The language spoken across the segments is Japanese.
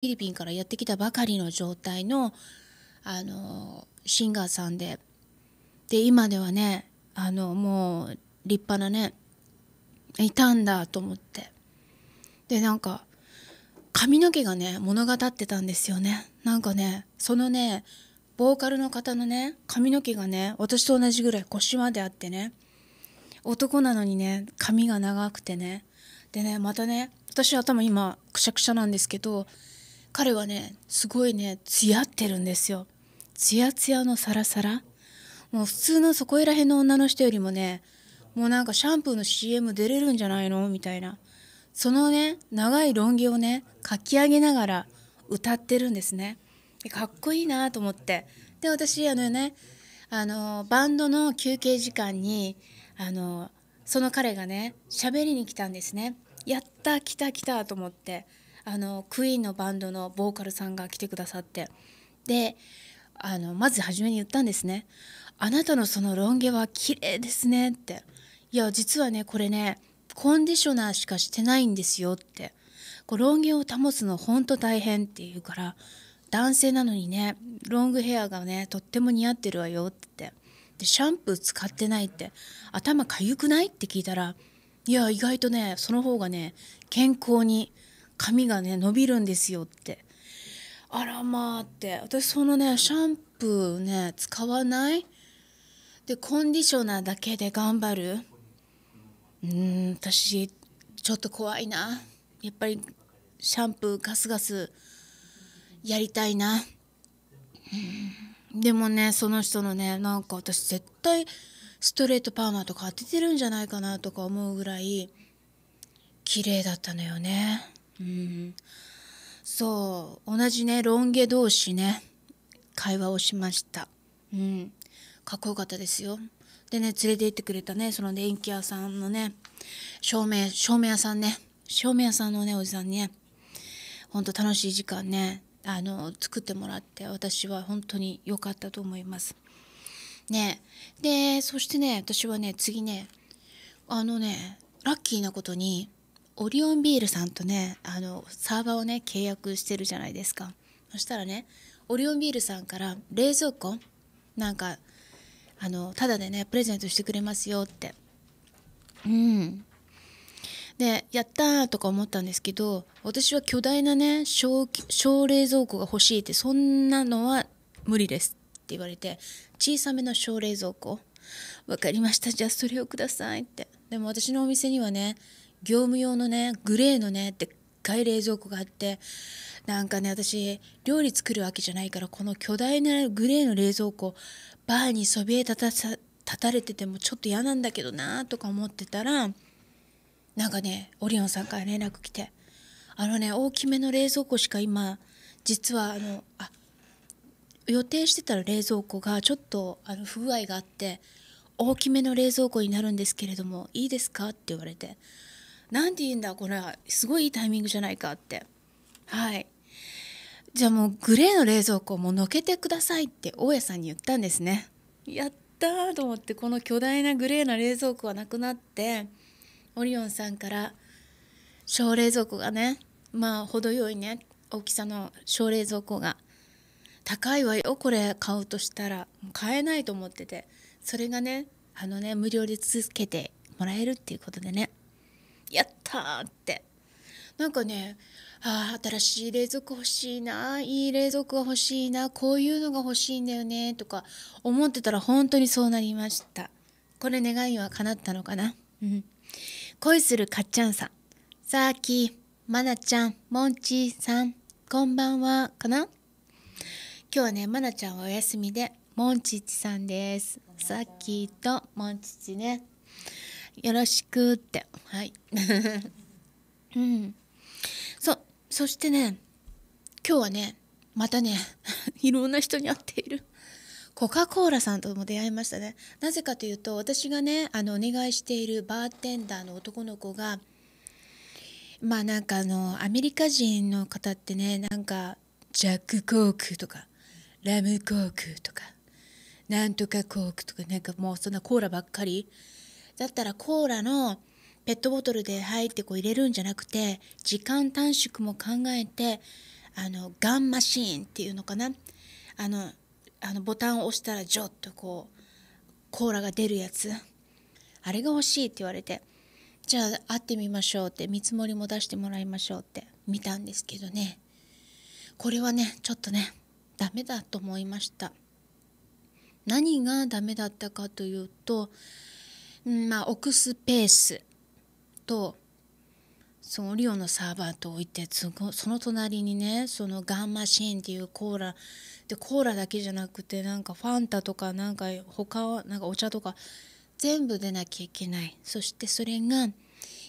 フィリピンからやってきたばかりの状態の、あの、シンガーさんで、で、今ではね、あの、もう立派なね、いたんだと思って。で、なんか、髪の毛がね、物語ってたんですよね。なんかね、そのね、ボーカルの方のね、髪の毛がね、私と同じぐらい腰まであってね、男なのにね、髪が長くてね、でね、またね、私頭今、くしゃくしゃなんですけど、彼はねすごいねつやってるんですよつやつやのサラサラもう普通のそこいらへんの女の人よりもねもうなんかシャンプーの CM 出れるんじゃないのみたいなそのね長い論議をね書き上げながら歌ってるんですねかっこいいなと思ってで私あのねあのバンドの休憩時間にあのその彼がね喋りに来たんですねやった来た来たと思ってあのクイーンのバンドのボーカルさんが来てくださってであのまず初めに言ったんですね「あなたのそのロン毛は綺麗ですね」って「いや実はねこれねコンディショナーしかしてないんですよ」って「こうロン毛を保つのほんと大変」って言うから男性なのにねロングヘアがねとっても似合ってるわよってでシャンプー使ってないって頭かゆくないって聞いたらいや意外とねその方がね健康に髪がね伸びるんですよってあらまあって私そのねシャンプーね使わないでコンディショナーだけで頑張るうん私ちょっと怖いなやっぱりシャンプーガスガスやりたいな、うん、でもねその人のねなんか私絶対ストレートパーマとか当ててるんじゃないかなとか思うぐらい綺麗だったのよね。うんそう同じねロン毛同士ね会話をしましたうんかっこよかったですよでね連れて行ってくれたねその電気屋さんのね照明照明屋さんね照明屋さんのねおじさんにねほんと楽しい時間ねあの作ってもらって私は本当に良かったと思いますねでそしてね私はね次ねあのねラッキーなことにオリオンビールさんとねあのサーバーをね契約してるじゃないですかそしたらねオリオンビールさんから冷蔵庫なんかあのただでねプレゼントしてくれますよってうんでやったーとか思ったんですけど私は巨大なね小小冷蔵庫が欲しいってそんなのは無理ですって言われて小さめの小冷蔵庫分かりましたじゃあそれをくださいってでも私のお店にはね業務用のねグレーのねでっかい冷蔵庫があってなんかね私料理作るわけじゃないからこの巨大なグレーの冷蔵庫バーにそびえ立たさ立たれててもちょっと嫌なんだけどなとか思ってたらなんかねオリオンさんから連絡来てあのね大きめの冷蔵庫しか今実はあのあ予定してたら冷蔵庫がちょっとあの不具合があって大きめの冷蔵庫になるんですけれどもいいですか?」って言われて何て言うんだこれはすごいいいタイミングじゃないかってはいじゃあもうグレーの冷蔵庫もうのけてくださいって大家さんに言ったんですねやったと思ってこの巨大なグレーな冷蔵庫はなくなってオリオンさんから小冷蔵庫がねまあ程よいね大きさの小冷蔵庫が高いわよこれ買うとしたら買えないと思っててそれがねあのね無料で続けてもらえるっていうことでねやったーってなんかねああ新しい冷蔵庫欲しいないい冷蔵庫が欲しいなこういうのが欲しいんだよねとか思ってたら本当にそうなりましたこれ願いは叶ったのかなうん恋するかっちゃんさんさあきまなちゃんもんちさんこんばんはかな今日はねまなちゃんはお休みでもんちちさんですさっきともんちちねよろしくってはい うんそそしてね今日はねまたね いろんな人に会っているコカ・コーラさんとも出会いましたねなぜかというと私がねあのお願いしているバーテンダーの男の子がまあなんかあのアメリカ人の方ってねなんかジャック・コークとかラム・コークとかなんとかコークとかなんかもうそんなコーラばっかりだったらコーラのペットボトルで入ってこう入れるんじゃなくて時間短縮も考えてあのガンマシーンっていうのかなあのあのボタンを押したらジョッとこうコーラが出るやつあれが欲しいって言われてじゃあ会ってみましょうって見積もりも出してもらいましょうって見たんですけどねこれはねちょっとねダメだと思いました何がダメだったかというとまあ、置くスペースとそのオリオのサーバーと置いてその隣にねそのガンマシーンっていうコーラでコーラだけじゃなくてなんかファンタとかなんか他はなんかお茶とか全部出なきゃいけないそしてそれがえっ、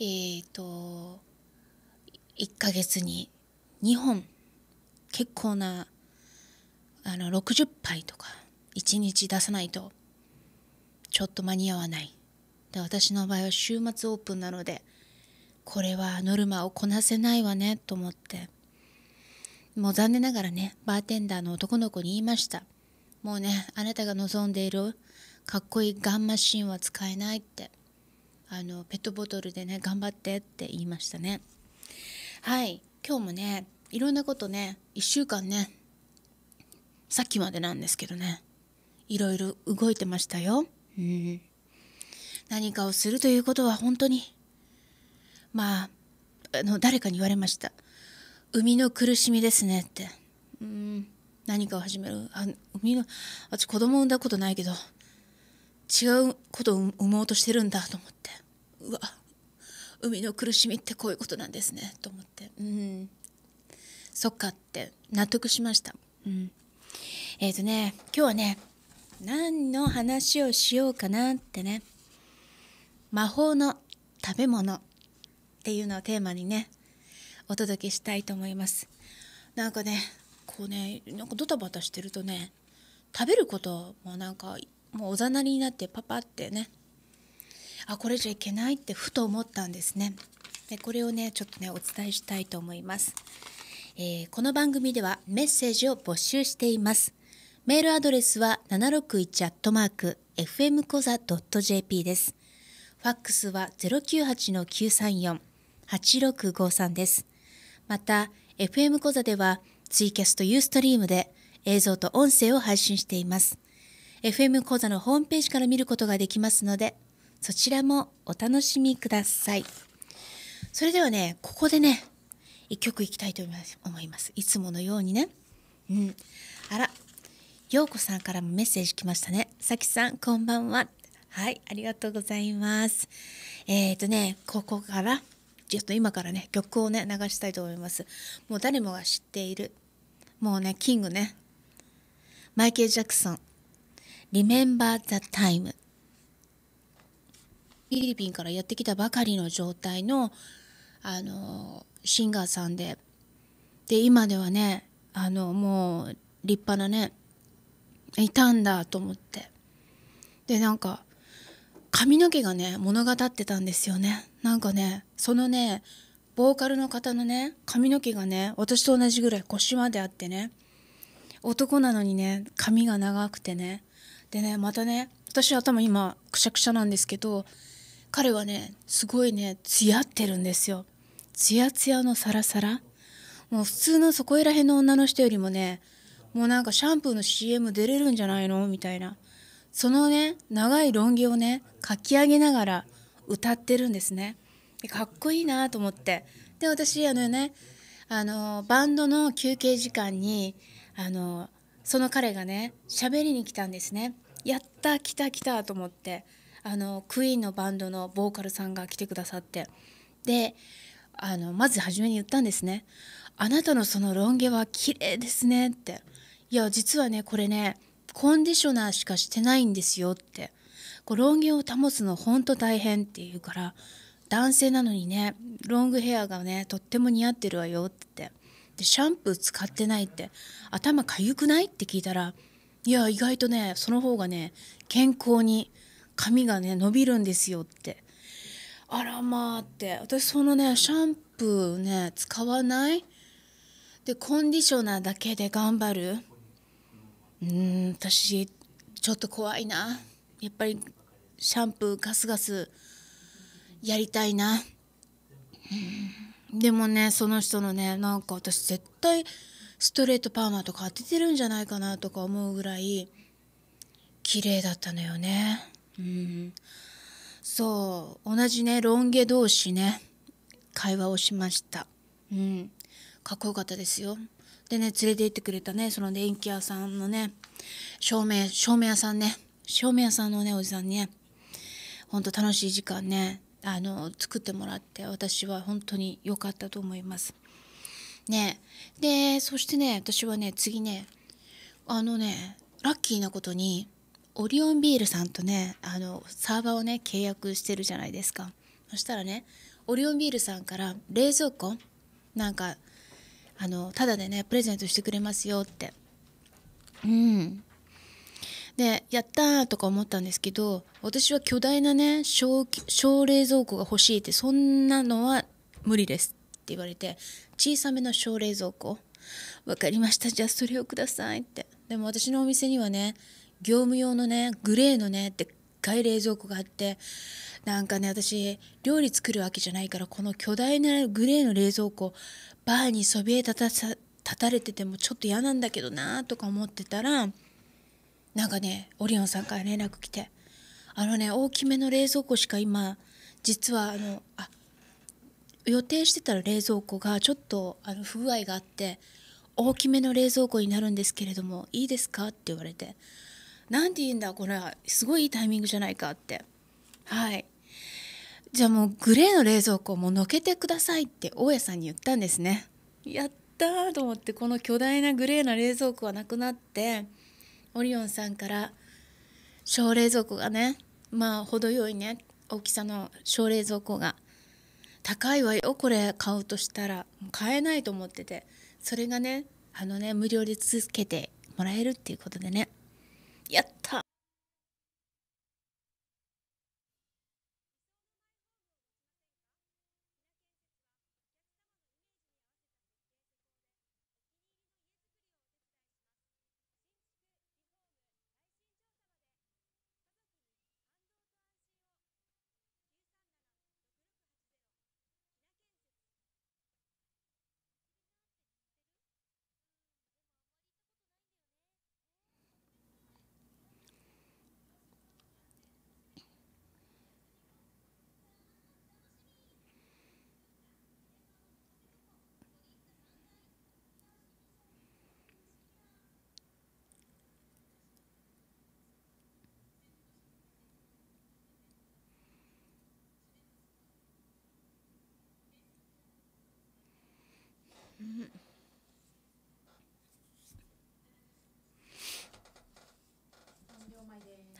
ー、と1ヶ月に2本結構なあの60杯とか1日出さないとちょっと間に合わないで私の場合は週末オープンなのでこれはノルマをこなせないわねと思ってもう残念ながらねバーテンダーの男の子に言いましたもうねあなたが望んでいるかっこいいガンマシンは使えないってあのペットボトルでね頑張ってって言いましたねはい今日もねいろんなことね1週間ねさっきまでなんですけどねいろいろ動いてましたようん何かをするということは本当にまああの誰かに言われました「生みの苦しみですね」ってうん何かを始めるあ生みの私子供産んだことないけど違うことを産もうとしてるんだと思ってうわ海の苦しみってこういうことなんですねと思ってうんそっかって納得しましたうんえっ、ー、とね今日はね何の話をしようかなってね魔法の食べ物っていうのをテーマにねお届けしたいと思いますなんかねこうねなんかドタバタしてるとね食べることもなんかもうおざなりになってパパってねあこれじゃいけないってふと思ったんですねでこれをねちょっとねお伝えしたいと思います、えー、この番組ではメッセージを募集していますメールアドレスは761 a ットマーク fmkoza.jp ですファックスは098-934-8653です。また、FM 講座ではツイキャストユーストリームで映像と音声を配信しています。FM 講座のホームページから見ることができますので、そちらもお楽しみください。それではね、ここでね、一曲いきたいと思います。いつものようにね。うん。あら、ようこさんからもメッセージ来ましたね。さきさん、こんばんは。はい、ありがとうございます。えっ、ー、とね、ここから、ちょっと今からね、曲をね、流したいと思います。もう誰もが知っている。もうね、キングね。マイケル・ジャクソン。Remember the Time。フィリピンからやってきたばかりの状態の、あの、シンガーさんで。で、今ではね、あの、もう立派なね、いたんだと思って。で、なんか、髪の毛がね物語ってたんですよねなんかねそのねボーカルの方のね髪の毛がね私と同じぐらい腰まであってね男なのにね髪が長くてねでねまたね私頭今くしゃくしゃなんですけど彼はねすごいねツヤってるんですよツヤつやのサラサラもう普通のそこいらへんの女の人よりもねもうなんかシャンプーの CM 出れるんじゃないのみたいなそのね長い論議をね書き上げながら歌ってるんですねかっこいいなと思ってで私あのねあのバンドの休憩時間にあのその彼がね喋りに来たんですねやった来た来たと思ってあのクイーンのバンドのボーカルさんが来てくださってであのまず初めに言ったんですね「あなたのそのロン毛は綺麗ですね」って「いや実はねこれねコンディショナーしかしてないんですよってこうロン毛を保つのほんと大変って言うから男性なのにねロングヘアがねとっても似合ってるわよってでシャンプー使ってないって頭かゆくないって聞いたらいや意外とねその方がね健康に髪がね伸びるんですよってあらまあって私そのねシャンプーね使わないでコンディショナーだけで頑張るうん私ちょっと怖いなやっぱりシャンプーガスガスやりたいな、うん、でもねその人のねなんか私絶対ストレートパーマとか当ててるんじゃないかなとか思うぐらい綺麗だったのよねうんそう同じねロン毛同士ね会話をしましたうんかっこよかったですよでね、連れて行ってくれたね、その電気屋さんのね、照明、照明屋さんね、照明屋さんのね、おじさんにね、ほんと楽しい時間ね、あの、作ってもらって、私は本当に良かったと思います。ね、で、そしてね、私はね、次ね、あのね、ラッキーなことに、オリオンビールさんとね、あの、サーバーをね、契約してるじゃないですか。そしたらね、オリオンビールさんから冷蔵庫、なんか、あのただでねプレゼントしてくれますよってうんでやったーとか思ったんですけど私は巨大なね小小冷蔵庫が欲しいってそんなのは無理ですって言われて小さめの小冷蔵庫分かりましたじゃあそれをくださいってでも私のお店にはね業務用のねグレーのねでっかい冷蔵庫があってなんかね私料理作るわけじゃないからこの巨大なグレーの冷蔵庫バーにそびえ立たさ立たれててもちょっと嫌なんだけどなとか思ってたらなんかねオリオンさんから連絡来てあのね大きめの冷蔵庫しか今実はあのあ予定してたら冷蔵庫がちょっとあの不具合があって大きめの冷蔵庫になるんですけれどもいいですか?」って言われて何て言うんだこれはすごいいいタイミングじゃないかってはいじゃあもうグレーの冷蔵庫ものけてくださいって大家さんに言ったんですねやったと思ってこの巨大なグレーな冷蔵庫はなくなってオリオンさんから小冷蔵庫がねまあ程よいね大きさの小冷蔵庫が高いわよこれ買うとしたら買えないと思っててそれがねあのね無料で続けてもらえるっていうことでね一他。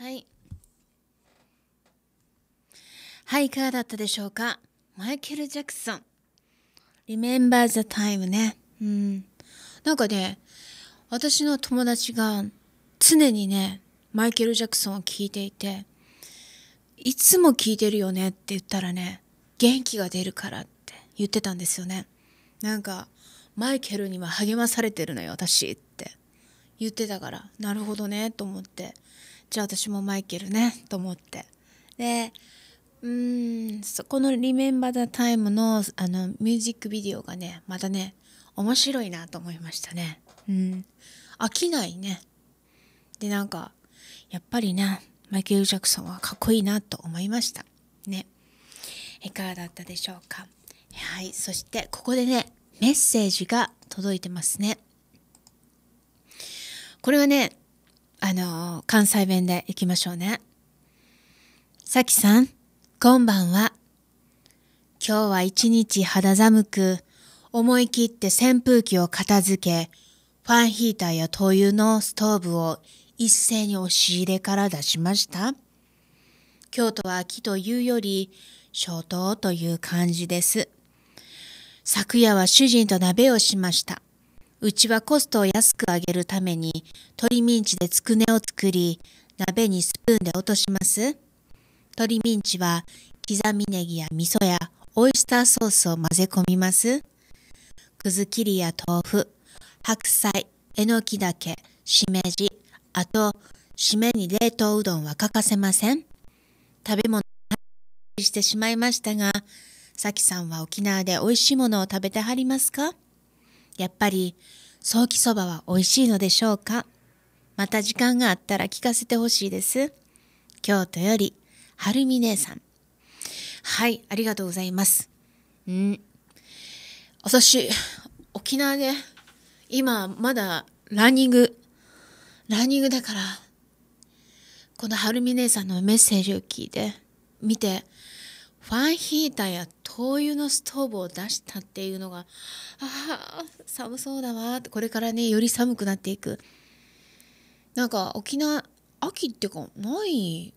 はいはいいかがだったでしょうかマイケル・ジャクソン Remember the time ねうんなんかね私の友達が常にねマイケル・ジャクソンを聴いていていつも聴いてるよねって言ったらね元気が出るからって言ってたんですよねなんかマイケルには励まされてるのよ私って言ってたからなるほどねと思ってじゃあ私もマイケルねと思ってでうんそこの「リメンバー・ザ・タイムの」あのミュージックビデオがねまたね面白いなと思いましたねうん飽きないねでなんかやっぱりねマイケル・ジャクソンはかっこいいなと思いましたねいかがだったでしょうかはいそしてここでねメッセージが届いてますねこれはねあの、関西弁でいきましょうね。さきさん、こんばんは。今日は一日肌寒く、思い切って扇風機を片付け、ファンヒーターや灯油のストーブを一斉に押し入れから出しました。京都は秋というより、消冬という感じです。昨夜は主人と鍋をしました。うちはコストを安く上げるために、鶏ミンチでつくねを作り、鍋にスプーンで落とします。鶏ミンチは、刻みネギや味噌やオイスターソースを混ぜ込みます。くず切りや豆腐、白菜、えのきだけ、しめじ、あと、締めに冷凍うどんは欠かせません。食べ物してしまいましたが、さきさんは沖縄で美味しいものを食べてはりますかやっぱり早期キそばは美味しいのでしょうかまた時間があったら聞かせてほしいです。京都より、はるみ姉さん。はい、ありがとうございます。うん。私、沖縄で、今、まだ、ランニング、ランニングだから、このはるみ姉さんのメッセージを聞いて、見て、ファンヒーターや灯油のストーブを出したっていうのがああ、寒そうだわこれからねより寒くなっていくなんか沖縄秋ってかない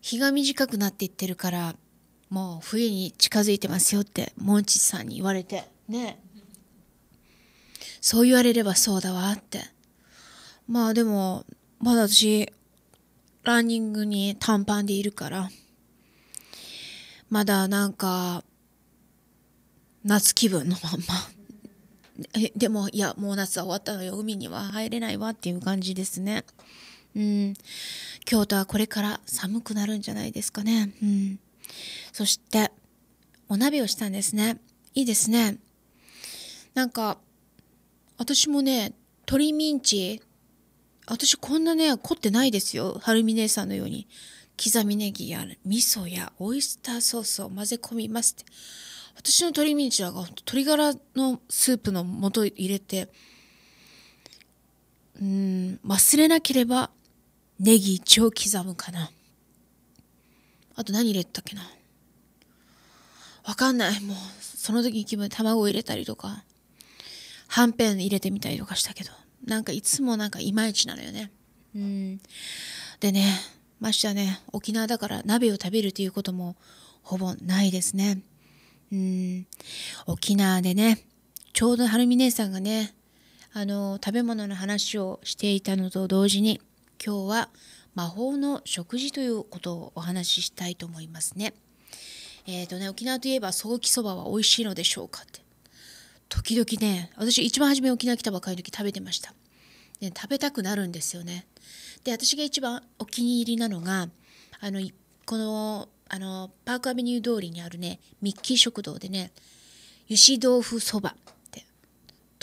日が短くなっていってるからもう冬に近づいてますよってモンチさんに言われてねそう言われればそうだわってまあでもまだ私ランニングに短パンでいるからまだなんか、夏気分のまんま。でも、いや、もう夏は終わったのよ。海には入れないわっていう感じですね。うん。京都はこれから寒くなるんじゃないですかね。うん。そして、お鍋をしたんですね。いいですね。なんか、私もね、鶏ミンチ、私こんなね、凝ってないですよ。はるみ姉さんのように。刻みネギや味噌やオイスターソースを混ぜ込みますって私の鶏ミニチュアが鶏ガラのスープの素入れてうん忘れなければネギ一応刻むかなあと何入れたっけなわかんないもうその時に気分卵入れたりとかはんぺん入れてみたりとかしたけどなんかいつもなんかいまいちなのよねうんでねましてね沖縄だから鍋を食べるということもほぼないですねうん沖縄でねちょうどはるみ姉さんがねあの食べ物の話をしていたのと同時に今日は魔法の食事ということをお話ししたいと思いますね。えっ、ー、とね沖縄といえばソーキそばは美味しいのでしょうかって時々ね私一番初め沖縄来たばかりの時食べてましたね、食べたくなるんですよね。で私が一番お気に入りなのがあのこのあのパークアベニュー通りにあるねミッキー食堂でね油脂豆腐そばって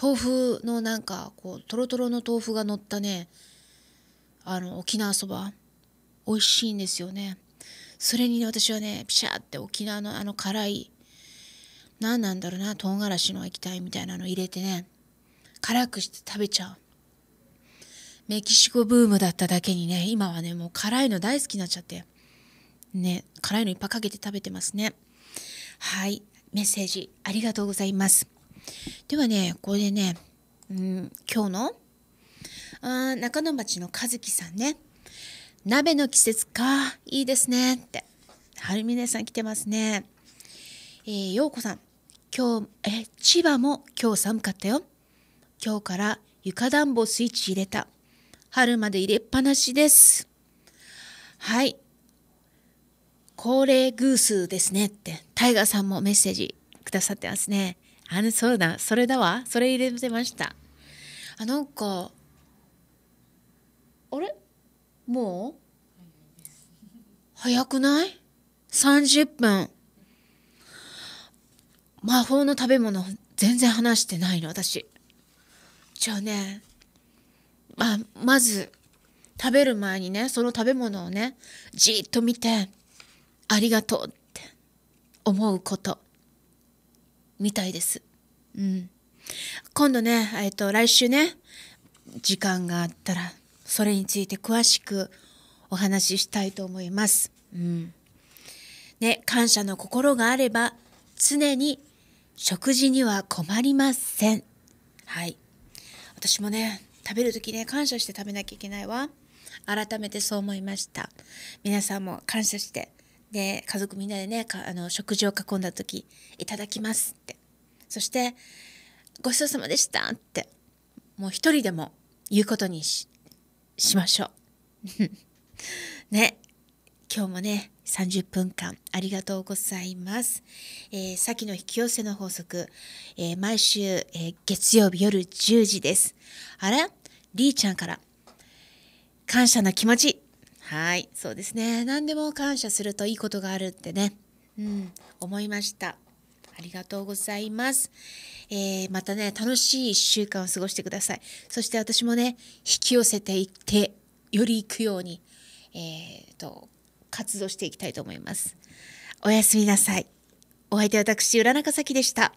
豆腐のなんかこうトロトロの豆腐が乗ったねあの沖縄そば美味しいんですよね。それにね私はねピシャーって沖縄のあの辛い何なんだろうな唐辛子の液体みたいなの入れてね辛くして食べちゃう。メキシコブームだっただけにね、今はね、もう辛いの大好きになっちゃって、ね、辛いのいっぱいかけて食べてますね。はい、メッセージありがとうございます。ではね、これでね、うん、今日のあ中野町の和樹さんね、鍋の季節か、いいですねって、はるみねさん来てますね。えー、ようこさん、今日、え、千葉も今日寒かったよ。今日から床暖房スイッチ入れた。春まで入れっぱなしです。はい。恒例偶数ですねって、タイガーさんもメッセージくださってますね。あの、そうだ、それだわ。それ入れてました。あ、なんか、あれもう早くない ?30 分。魔法の食べ物全然話してないの、私。じゃあね、まあ、まず食べる前にねその食べ物をねじーっと見てありがとうって思うことみたいです。うん、今度ね、えっと来週ね時間があったらそれについて詳しくお話ししたいと思います。うんね、感謝の心があれば常に食事には困りません。はい。私もね、食べる時ね感謝して食べなきゃいけないわ改めてそう思いました皆さんも感謝してで家族みんなでねあの食事を囲んだ時いただきますってそしてごちそうさまでしたってもう一人でも言うことにしましょう ね今日もね30分間ありがとうございます。えー、先の引き寄せの法則、えー、毎週、えー、月曜日夜10時です。あれりーちゃんから、感謝な気持ち。はい、そうですね。何でも感謝するといいことがあるってね、うん、思いました。ありがとうございます。えー、またね、楽しい1週間を過ごしてください。そして私もね、引き寄せていって、より行くように、えー、と、活動していきたいと思います。おやすみなさい。お相手は私、浦中咲でした。